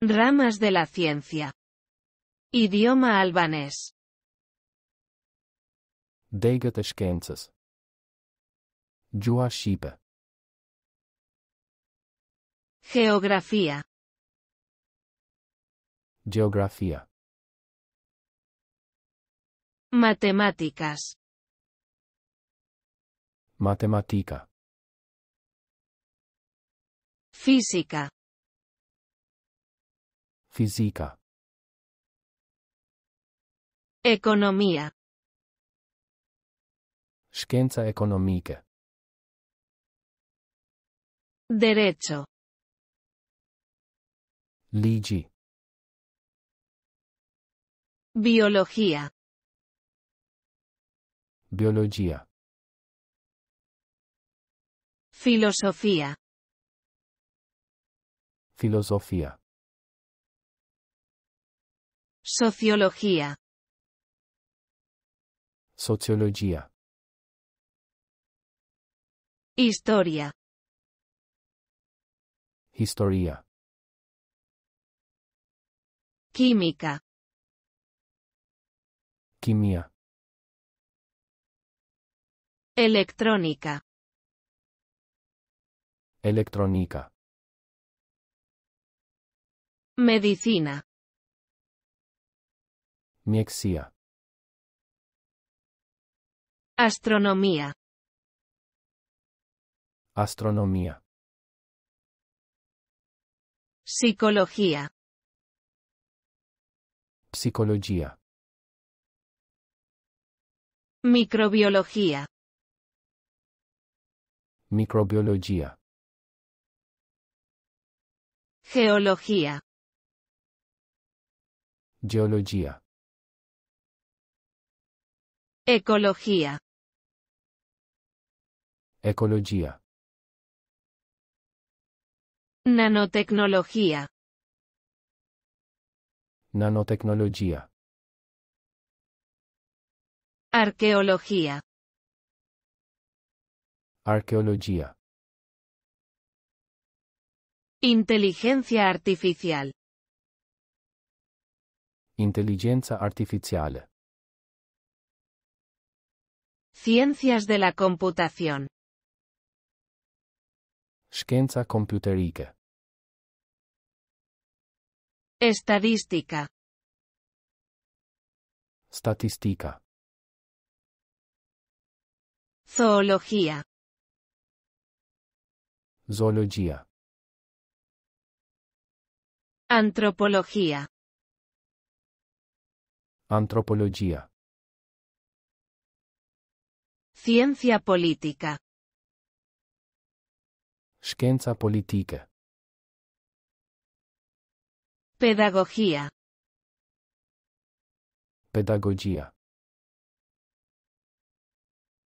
Ramas de la ciencia. Idioma albanés. Degët e shkencës. shqipe. Geografía. Matemáticas. Matemática. Física. Física. Economía. Scienza economica. Derecho. Ligi. Biología. Biología. Filosofía. Filosofía. Sociología. Sociología. Historia. Historia. Química. Quimia. Electrónica. Electrónica. Medicina. Miexia. Astronomía. Astronomía. Psicología. Psicología. Microbiología. Microbiología. Geología. Geología. Ecología. Ecología. Nanotecnología. Nanotecnología. Arqueología. Arqueología. Inteligencia artificial. Inteligencia artificial. Ciencias de la computación. Scienza computerica. Estadística. Statistica. Zoología. Zoología. Antropología. Antropología. Ciencia política. Scienza política. Pedagogía. Pedagogía.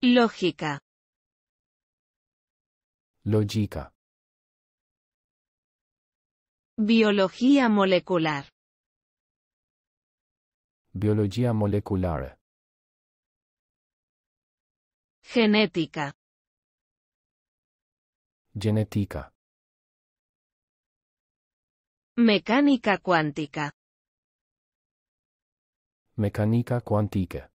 Lógica. Lógica. Biología molecular. Biología molecular. Genética. Genética. Mecánica cuántica. Mecánica cuántica.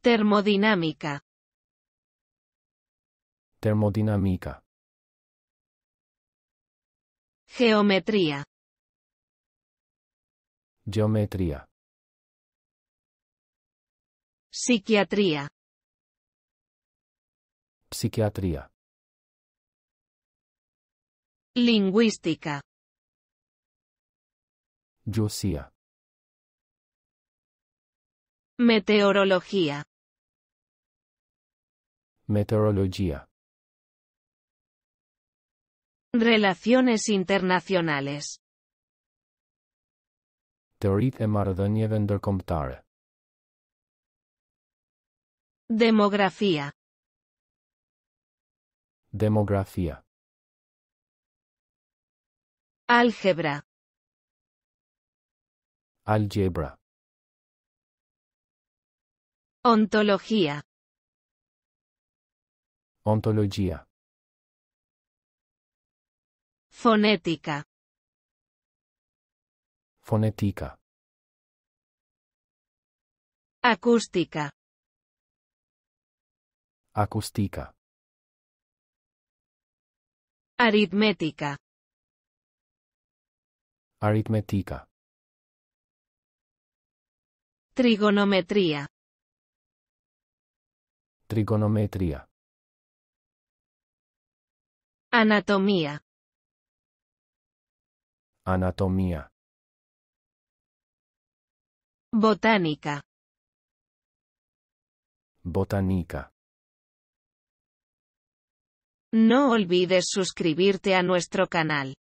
Termodinámica. Termodinámica. Geometría. Geometría. Psiquiatría. Psiquiatría. Lingüística. Meteorología. Meteorología. Relaciones internacionales. Teorit y e marrëdhënieve Demografía. Demografía. Álgebra. Álgebra. Ontología. Ontología. Fonética. Fonética. Acústica acústica, aritmética, aritmética, trigonometría, trigonometría, anatomía, anatomía, botánica, botánica. No olvides suscribirte a nuestro canal.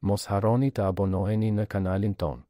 Mosharonita abonoheni en canal